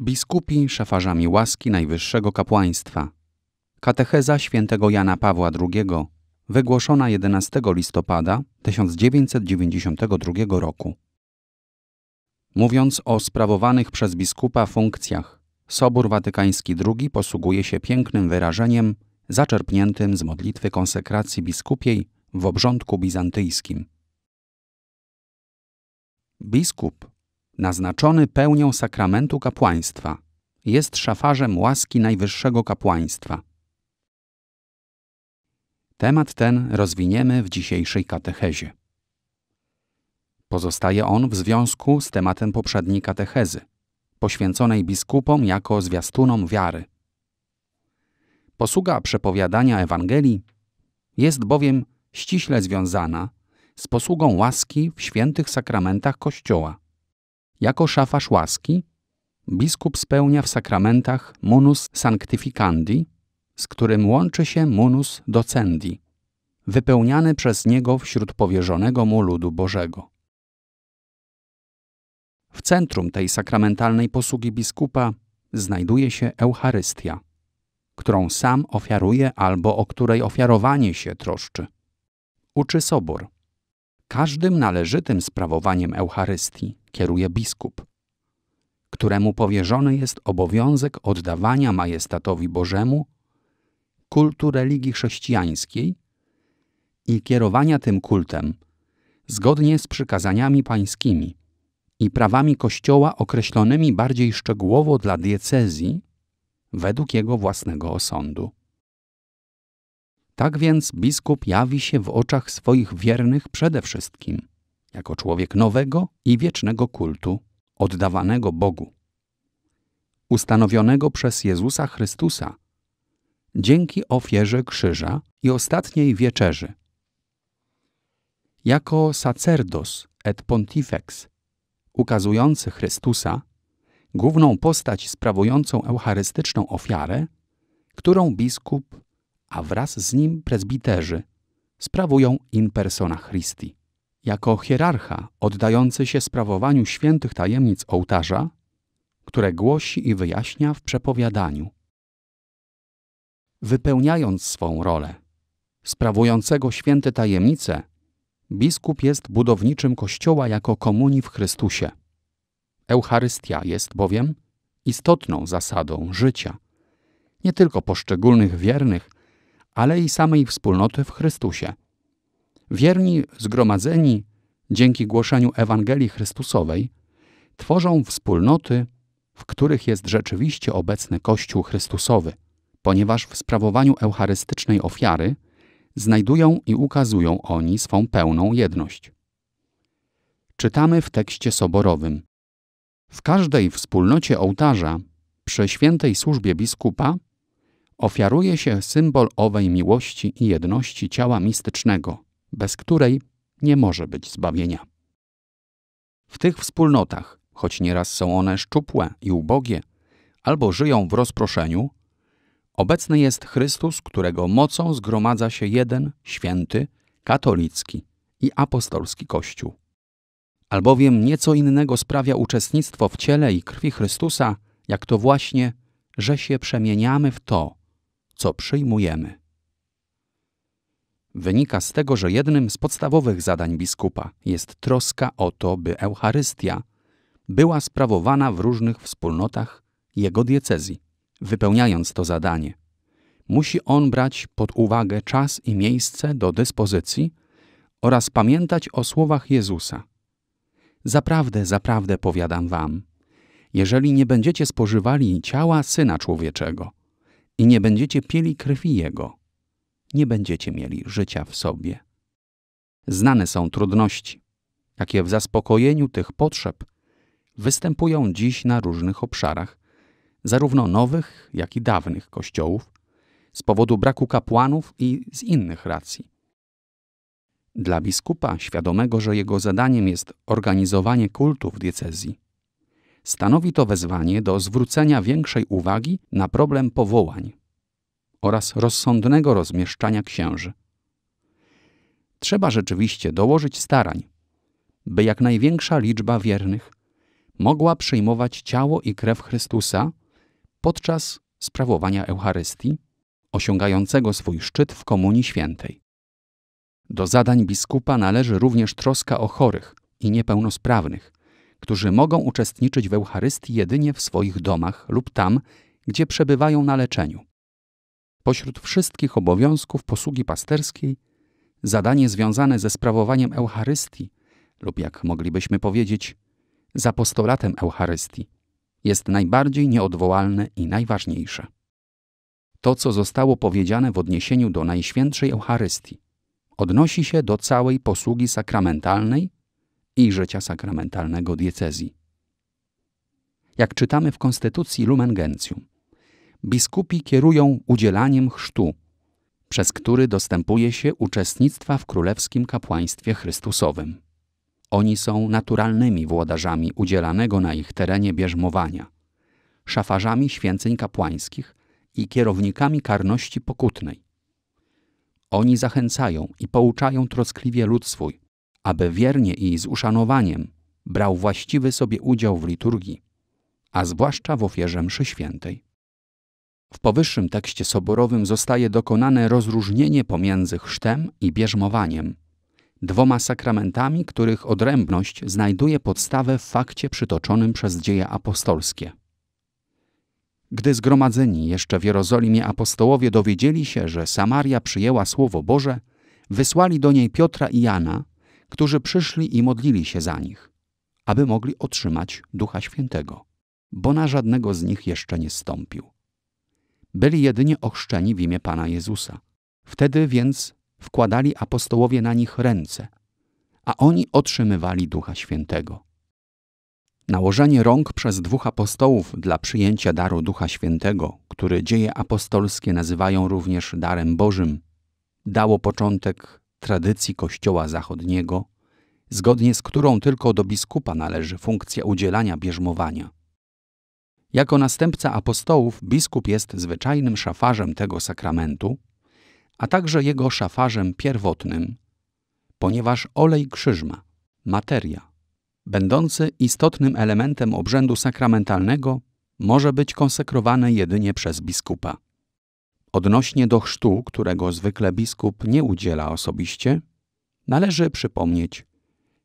biskupi szafarzami łaski najwyższego kapłaństwa. Katecheza świętego Jana Pawła II, wygłoszona 11 listopada 1992 roku. Mówiąc o sprawowanych przez biskupa funkcjach, Sobór Watykański II posługuje się pięknym wyrażeniem zaczerpniętym z modlitwy konsekracji biskupiej w obrządku bizantyjskim. Biskup naznaczony pełnią sakramentu kapłaństwa. Jest szafarzem łaski najwyższego kapłaństwa. Temat ten rozwiniemy w dzisiejszej katechezie. Pozostaje on w związku z tematem poprzedniej katechezy, poświęconej biskupom jako zwiastunom wiary. Posługa przepowiadania Ewangelii jest bowiem ściśle związana z posługą łaski w świętych sakramentach Kościoła. Jako szafarz łaski, biskup spełnia w sakramentach munus sanctificandi, z którym łączy się munus docendi, wypełniany przez niego wśród powierzonego mu ludu Bożego. W centrum tej sakramentalnej posługi biskupa znajduje się Eucharystia, którą sam ofiaruje albo o której ofiarowanie się troszczy. Uczy sobor. Każdym należytym sprawowaniem Eucharystii kieruje biskup, któremu powierzony jest obowiązek oddawania majestatowi Bożemu kultu religii chrześcijańskiej i kierowania tym kultem zgodnie z przykazaniami pańskimi i prawami Kościoła określonymi bardziej szczegółowo dla diecezji według jego własnego osądu. Tak więc biskup jawi się w oczach swoich wiernych przede wszystkim jako człowiek nowego i wiecznego kultu, oddawanego Bogu, ustanowionego przez Jezusa Chrystusa, dzięki ofierze krzyża i ostatniej wieczerzy. Jako sacerdos et pontifex, ukazujący Chrystusa, główną postać sprawującą eucharystyczną ofiarę, którą biskup a wraz z nim prezbiterzy, sprawują in persona Christi. Jako hierarcha oddający się sprawowaniu świętych tajemnic ołtarza, które głosi i wyjaśnia w przepowiadaniu. Wypełniając swą rolę, sprawującego święte tajemnice, biskup jest budowniczym Kościoła jako komunii w Chrystusie. Eucharystia jest bowiem istotną zasadą życia, nie tylko poszczególnych wiernych, ale i samej wspólnoty w Chrystusie. Wierni zgromadzeni dzięki głoszeniu Ewangelii Chrystusowej tworzą wspólnoty, w których jest rzeczywiście obecny Kościół Chrystusowy, ponieważ w sprawowaniu eucharystycznej ofiary znajdują i ukazują oni swą pełną jedność. Czytamy w tekście soborowym. W każdej wspólnocie ołtarza, przy świętej służbie biskupa, ofiaruje się symbol owej miłości i jedności ciała mistycznego, bez której nie może być zbawienia. W tych wspólnotach, choć nieraz są one szczupłe i ubogie, albo żyją w rozproszeniu, obecny jest Chrystus, którego mocą zgromadza się jeden święty, katolicki i apostolski Kościół. Albowiem nieco innego sprawia uczestnictwo w ciele i krwi Chrystusa, jak to właśnie, że się przemieniamy w to, co przyjmujemy. Wynika z tego, że jednym z podstawowych zadań biskupa jest troska o to, by Eucharystia była sprawowana w różnych wspólnotach jego diecezji. Wypełniając to zadanie, musi on brać pod uwagę czas i miejsce do dyspozycji oraz pamiętać o słowach Jezusa. Zaprawdę, zaprawdę powiadam wam, jeżeli nie będziecie spożywali ciała Syna Człowieczego i nie będziecie pieli krwi Jego, nie będziecie mieli życia w sobie. Znane są trudności, jakie w zaspokojeniu tych potrzeb występują dziś na różnych obszarach, zarówno nowych, jak i dawnych kościołów, z powodu braku kapłanów i z innych racji. Dla biskupa, świadomego, że jego zadaniem jest organizowanie kultu w diecezji, Stanowi to wezwanie do zwrócenia większej uwagi na problem powołań oraz rozsądnego rozmieszczania księży. Trzeba rzeczywiście dołożyć starań, by jak największa liczba wiernych mogła przyjmować ciało i krew Chrystusa podczas sprawowania Eucharystii, osiągającego swój szczyt w Komunii Świętej. Do zadań biskupa należy również troska o chorych i niepełnosprawnych, którzy mogą uczestniczyć w Eucharystii jedynie w swoich domach lub tam, gdzie przebywają na leczeniu. Pośród wszystkich obowiązków posługi pasterskiej, zadanie związane ze sprawowaniem Eucharystii, lub jak moglibyśmy powiedzieć, z apostolatem Eucharystii, jest najbardziej nieodwołalne i najważniejsze. To, co zostało powiedziane w odniesieniu do Najświętszej Eucharystii, odnosi się do całej posługi sakramentalnej i życia sakramentalnego diecezji. Jak czytamy w Konstytucji Lumen Gentium, biskupi kierują udzielaniem chrztu, przez który dostępuje się uczestnictwa w królewskim kapłaństwie Chrystusowym. Oni są naturalnymi włodarzami udzielanego na ich terenie bierzmowania, szafarzami święceń kapłańskich i kierownikami karności pokutnej. Oni zachęcają i pouczają troskliwie lud swój, aby wiernie i z uszanowaniem brał właściwy sobie udział w liturgii, a zwłaszcza w ofierze mszy świętej. W powyższym tekście soborowym zostaje dokonane rozróżnienie pomiędzy chrztem i bierzmowaniem, dwoma sakramentami, których odrębność znajduje podstawę w fakcie przytoczonym przez dzieje apostolskie. Gdy zgromadzeni jeszcze w Jerozolimie apostołowie dowiedzieli się, że Samaria przyjęła Słowo Boże, wysłali do niej Piotra i Jana, którzy przyszli i modlili się za nich, aby mogli otrzymać Ducha Świętego, bo na żadnego z nich jeszcze nie stąpił. Byli jedynie ochrzczeni w imię Pana Jezusa. Wtedy więc wkładali apostołowie na nich ręce, a oni otrzymywali Ducha Świętego. Nałożenie rąk przez dwóch apostołów dla przyjęcia daru Ducha Świętego, który dzieje apostolskie nazywają również darem Bożym, dało początek tradycji Kościoła Zachodniego, zgodnie z którą tylko do biskupa należy funkcja udzielania bierzmowania. Jako następca apostołów biskup jest zwyczajnym szafarzem tego sakramentu, a także jego szafarzem pierwotnym, ponieważ olej krzyżma, materia, będący istotnym elementem obrzędu sakramentalnego, może być konsekrowany jedynie przez biskupa. Odnośnie do chrztu, którego zwykle biskup nie udziela osobiście, należy przypomnieć,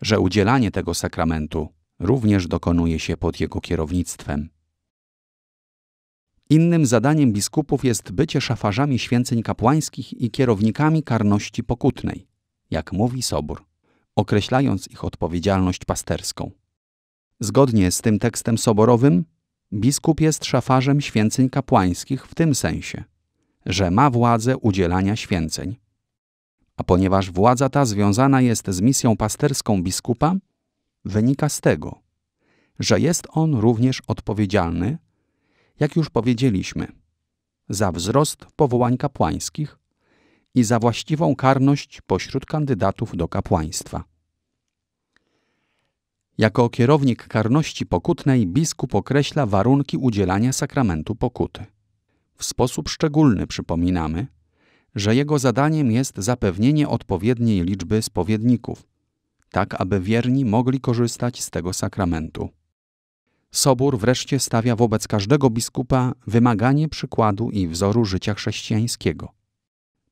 że udzielanie tego sakramentu również dokonuje się pod jego kierownictwem. Innym zadaniem biskupów jest bycie szafarzami święceń kapłańskich i kierownikami karności pokutnej, jak mówi Sobór, określając ich odpowiedzialność pasterską. Zgodnie z tym tekstem soborowym, biskup jest szafarzem święceń kapłańskich w tym sensie, że ma władzę udzielania święceń. A ponieważ władza ta związana jest z misją pasterską biskupa, wynika z tego, że jest on również odpowiedzialny, jak już powiedzieliśmy, za wzrost powołań kapłańskich i za właściwą karność pośród kandydatów do kapłaństwa. Jako kierownik karności pokutnej biskup określa warunki udzielania sakramentu pokuty w sposób szczególny przypominamy, że jego zadaniem jest zapewnienie odpowiedniej liczby spowiedników, tak aby wierni mogli korzystać z tego sakramentu. Sobór wreszcie stawia wobec każdego biskupa wymaganie przykładu i wzoru życia chrześcijańskiego.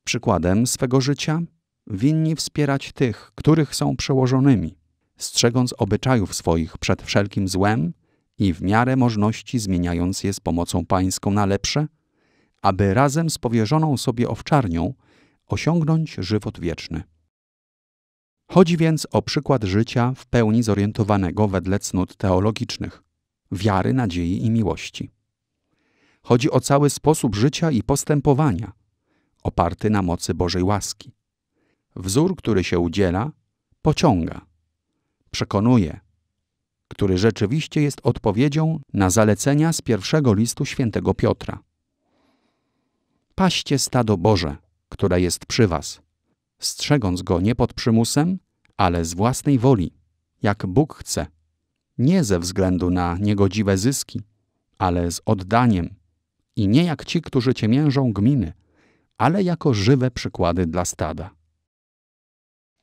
Przykładem swego życia winni wspierać tych, których są przełożonymi, strzegąc obyczajów swoich przed wszelkim złem i w miarę możności zmieniając je z pomocą pańską na lepsze – aby razem z powierzoną sobie owczarnią osiągnąć żywot wieczny. Chodzi więc o przykład życia w pełni zorientowanego wedle cnót teologicznych wiary, nadziei i miłości. Chodzi o cały sposób życia i postępowania, oparty na mocy Bożej łaski. Wzór, który się udziela, pociąga, przekonuje, który rzeczywiście jest odpowiedzią na zalecenia z pierwszego listu świętego Piotra. Paście stado Boże, które jest przy was, strzegąc go nie pod przymusem, ale z własnej woli, jak Bóg chce, nie ze względu na niegodziwe zyski, ale z oddaniem i nie jak ci, którzy ciemiężą gminy, ale jako żywe przykłady dla stada.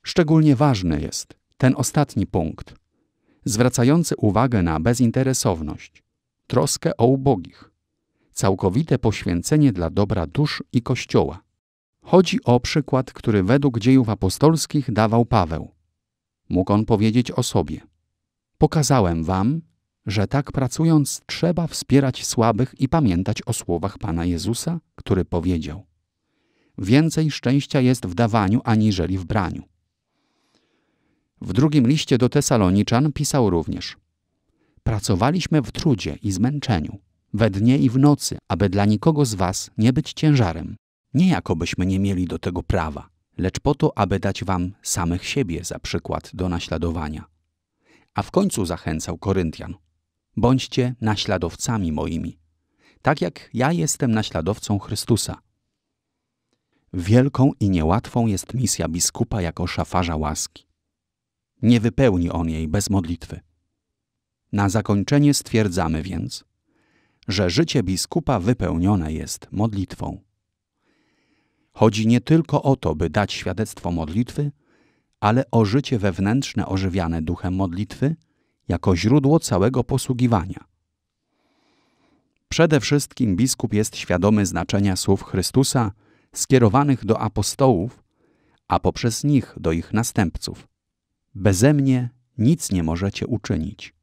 Szczególnie ważny jest ten ostatni punkt, zwracający uwagę na bezinteresowność, troskę o ubogich, całkowite poświęcenie dla dobra dusz i Kościoła. Chodzi o przykład, który według dziejów apostolskich dawał Paweł. Mógł on powiedzieć o sobie: Pokazałem wam, że tak pracując trzeba wspierać słabych i pamiętać o słowach Pana Jezusa, który powiedział: Więcej szczęścia jest w dawaniu aniżeli w braniu. W drugim liście do Tesaloniczan pisał również: Pracowaliśmy w trudzie i zmęczeniu we dnie i w nocy, aby dla nikogo z was nie być ciężarem. Nie jakobyśmy nie mieli do tego prawa, lecz po to, aby dać wam samych siebie za przykład do naśladowania. A w końcu zachęcał Koryntian: Bądźcie naśladowcami moimi, tak jak ja jestem naśladowcą Chrystusa. Wielką i niełatwą jest misja biskupa jako szafarza łaski. Nie wypełni on jej bez modlitwy. Na zakończenie stwierdzamy więc, że życie biskupa wypełnione jest modlitwą. Chodzi nie tylko o to, by dać świadectwo modlitwy, ale o życie wewnętrzne ożywiane duchem modlitwy jako źródło całego posługiwania. Przede wszystkim biskup jest świadomy znaczenia słów Chrystusa skierowanych do apostołów, a poprzez nich do ich następców. Beze mnie nic nie możecie uczynić.